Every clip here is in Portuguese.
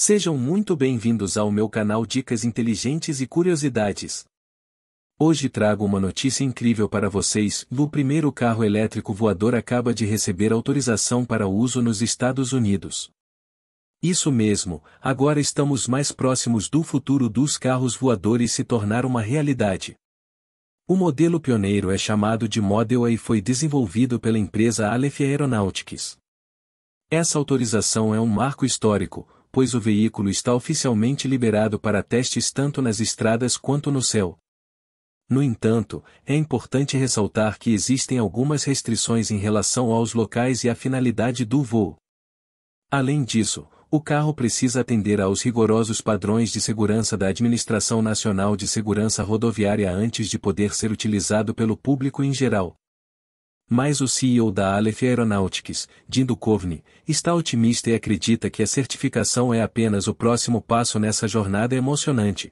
Sejam muito bem-vindos ao meu canal Dicas Inteligentes e Curiosidades. Hoje trago uma notícia incrível para vocês: o primeiro carro elétrico voador acaba de receber autorização para uso nos Estados Unidos. Isso mesmo, agora estamos mais próximos do futuro dos carros voadores se tornar uma realidade. O modelo pioneiro é chamado de Model A e foi desenvolvido pela empresa Aleph Aeronautics. Essa autorização é um marco histórico, pois o veículo está oficialmente liberado para testes tanto nas estradas quanto no céu. No entanto, é importante ressaltar que existem algumas restrições em relação aos locais e à finalidade do voo. Além disso, o carro precisa atender aos rigorosos padrões de segurança da Administração Nacional de Segurança Rodoviária antes de poder ser utilizado pelo público em geral. Mas o CEO da Aleph Aeronautics, Jim Duchovny, está otimista e acredita que a certificação é apenas o próximo passo nessa jornada emocionante.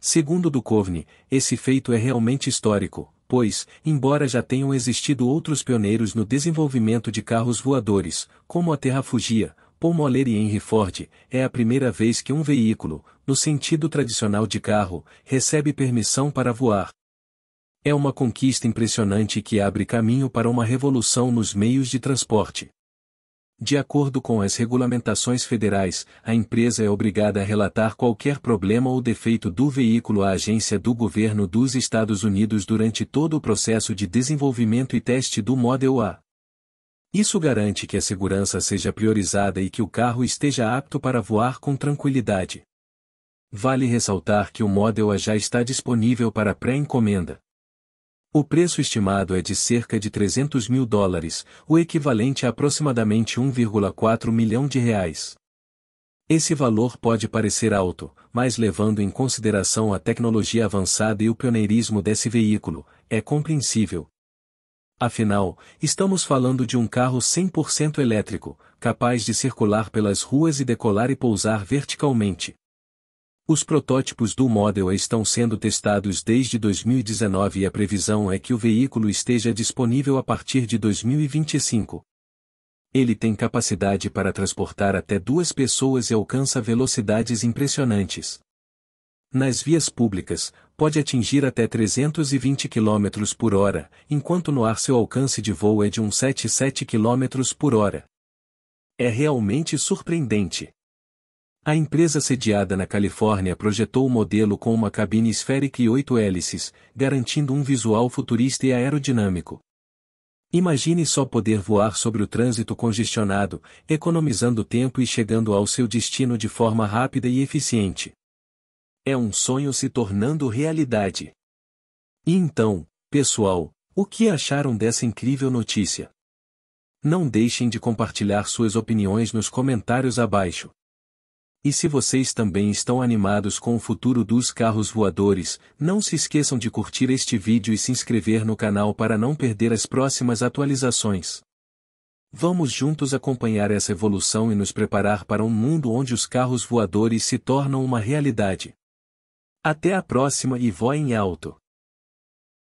Segundo Duchovny, esse feito é realmente histórico, pois, embora já tenham existido outros pioneiros no desenvolvimento de carros voadores, como a Terra Fugia, Paul Moller e Henry Ford, é a primeira vez que um veículo, no sentido tradicional de carro, recebe permissão para voar. É uma conquista impressionante que abre caminho para uma revolução nos meios de transporte. De acordo com as regulamentações federais, a empresa é obrigada a relatar qualquer problema ou defeito do veículo à agência do governo dos Estados Unidos durante todo o processo de desenvolvimento e teste do Model A. Isso garante que a segurança seja priorizada e que o carro esteja apto para voar com tranquilidade. Vale ressaltar que o Model A já está disponível para pré-encomenda. O preço estimado é de cerca de 300 mil dólares, o equivalente a aproximadamente 1,4 milhão de reais. Esse valor pode parecer alto, mas levando em consideração a tecnologia avançada e o pioneirismo desse veículo, é compreensível. Afinal, estamos falando de um carro 100% elétrico, capaz de circular pelas ruas e decolar e pousar verticalmente. Os protótipos do Model A estão sendo testados desde 2019 e a previsão é que o veículo esteja disponível a partir de 2025. Ele tem capacidade para transportar até duas pessoas e alcança velocidades impressionantes. Nas vias públicas, pode atingir até 320 km por hora, enquanto no ar seu alcance de voo é de 177 km por hora. É realmente surpreendente. A empresa sediada na Califórnia projetou o modelo com uma cabine esférica e oito hélices, garantindo um visual futurista e aerodinâmico. Imagine só poder voar sobre o trânsito congestionado, economizando tempo e chegando ao seu destino de forma rápida e eficiente. É um sonho se tornando realidade. E então, pessoal, o que acharam dessa incrível notícia? Não deixem de compartilhar suas opiniões nos comentários abaixo. E se vocês também estão animados com o futuro dos carros voadores, não se esqueçam de curtir este vídeo e se inscrever no canal para não perder as próximas atualizações. Vamos juntos acompanhar essa evolução e nos preparar para um mundo onde os carros voadores se tornam uma realidade. Até a próxima e voem alto!